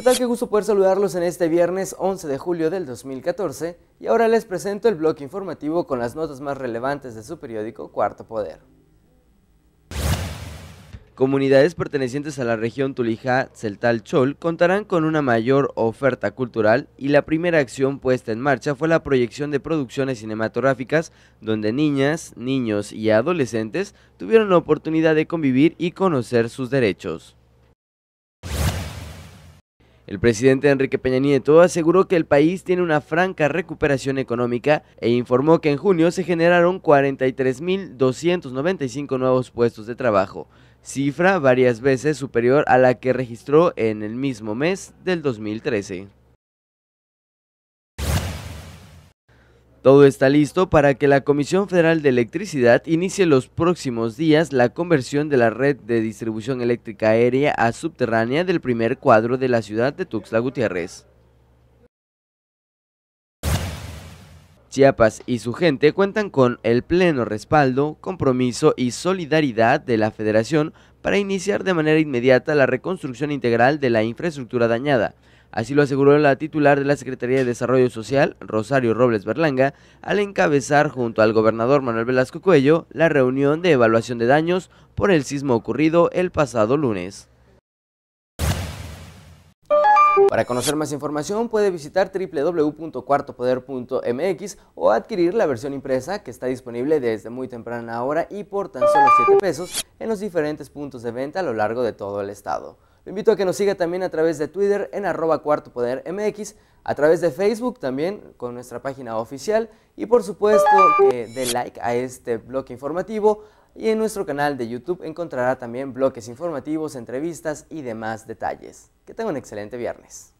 ¿Qué tal? Qué gusto poder saludarlos en este viernes 11 de julio del 2014 y ahora les presento el bloque informativo con las notas más relevantes de su periódico Cuarto Poder. Comunidades pertenecientes a la región Tulijá, Celtal, Chol contarán con una mayor oferta cultural y la primera acción puesta en marcha fue la proyección de producciones cinematográficas donde niñas, niños y adolescentes tuvieron la oportunidad de convivir y conocer sus derechos. El presidente Enrique Peña Nieto aseguró que el país tiene una franca recuperación económica e informó que en junio se generaron 43.295 nuevos puestos de trabajo, cifra varias veces superior a la que registró en el mismo mes del 2013. Todo está listo para que la Comisión Federal de Electricidad inicie los próximos días la conversión de la red de distribución eléctrica aérea a subterránea del primer cuadro de la ciudad de Tuxtla Gutiérrez. Chiapas y su gente cuentan con el pleno respaldo, compromiso y solidaridad de la Federación para iniciar de manera inmediata la reconstrucción integral de la infraestructura dañada Así lo aseguró la titular de la Secretaría de Desarrollo Social, Rosario Robles Berlanga, al encabezar junto al gobernador Manuel Velasco Cuello la reunión de evaluación de daños por el sismo ocurrido el pasado lunes. Para conocer más información puede visitar www.cuartopoder.mx o adquirir la versión impresa que está disponible desde muy temprana hora y por tan solo 7 pesos en los diferentes puntos de venta a lo largo de todo el estado. Lo invito a que nos siga también a través de Twitter en arroba cuarto MX, a través de Facebook también con nuestra página oficial y por supuesto que dé like a este bloque informativo y en nuestro canal de YouTube encontrará también bloques informativos, entrevistas y demás detalles. Que tenga un excelente viernes.